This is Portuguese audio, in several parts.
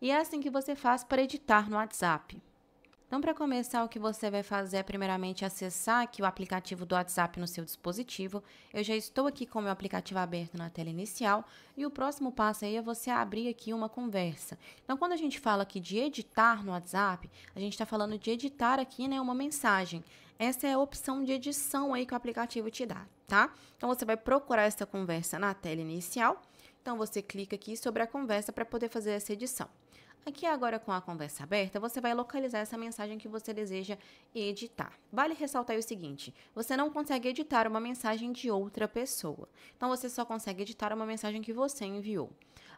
E é assim que você faz para editar no WhatsApp. Então, para começar, o que você vai fazer é primeiramente acessar aqui o aplicativo do WhatsApp no seu dispositivo. Eu já estou aqui com o meu aplicativo aberto na tela inicial e o próximo passo aí é você abrir aqui uma conversa. Então, quando a gente fala aqui de editar no WhatsApp, a gente está falando de editar aqui né, uma mensagem. Essa é a opção de edição aí que o aplicativo te dá, tá? Então, você vai procurar essa conversa na tela inicial então você clica aqui sobre a conversa para poder fazer essa edição. Aqui agora com a conversa aberta, você vai localizar essa mensagem que você deseja editar. Vale ressaltar o seguinte, você não consegue editar uma mensagem de outra pessoa. Então você só consegue editar uma mensagem que você enviou.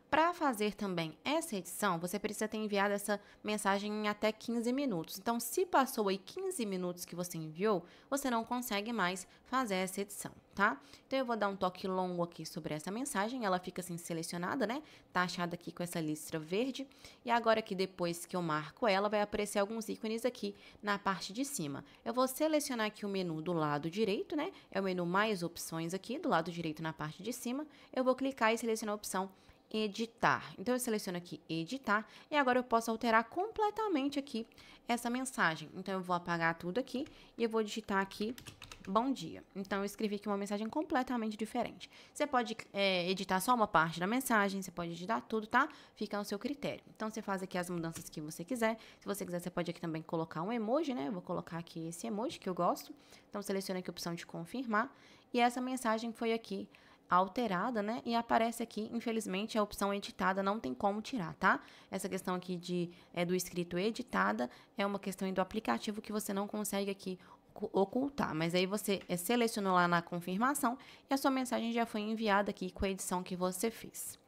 Para fazer também essa edição, você precisa ter enviado essa mensagem em até 15 minutos. Então, se passou aí 15 minutos que você enviou, você não consegue mais fazer essa edição tá? Então eu vou dar um toque longo aqui sobre essa mensagem, ela fica assim selecionada, né? Tá achada aqui com essa listra verde. E agora aqui depois que eu marco ela, vai aparecer alguns ícones aqui na parte de cima. Eu vou selecionar aqui o menu do lado direito, né? É o menu mais opções aqui, do lado direito na parte de cima. Eu vou clicar e selecionar a opção editar. Então, eu seleciono aqui editar e agora eu posso alterar completamente aqui essa mensagem. Então, eu vou apagar tudo aqui e eu vou digitar aqui bom dia. Então eu escrevi aqui uma mensagem completamente diferente. Você pode é, editar só uma parte da mensagem, você pode editar tudo, tá? Fica ao seu critério. Então você faz aqui as mudanças que você quiser. Se você quiser, você pode aqui também colocar um emoji, né? Eu vou colocar aqui esse emoji que eu gosto. Então seleciona aqui a opção de confirmar. E essa mensagem foi aqui alterada, né? E aparece aqui, infelizmente, a opção editada não tem como tirar, tá? Essa questão aqui de, é, do escrito editada é uma questão do aplicativo que você não consegue aqui ocultar. Mas aí você eh, selecionou lá na confirmação e a sua mensagem já foi enviada aqui com a edição que você fez.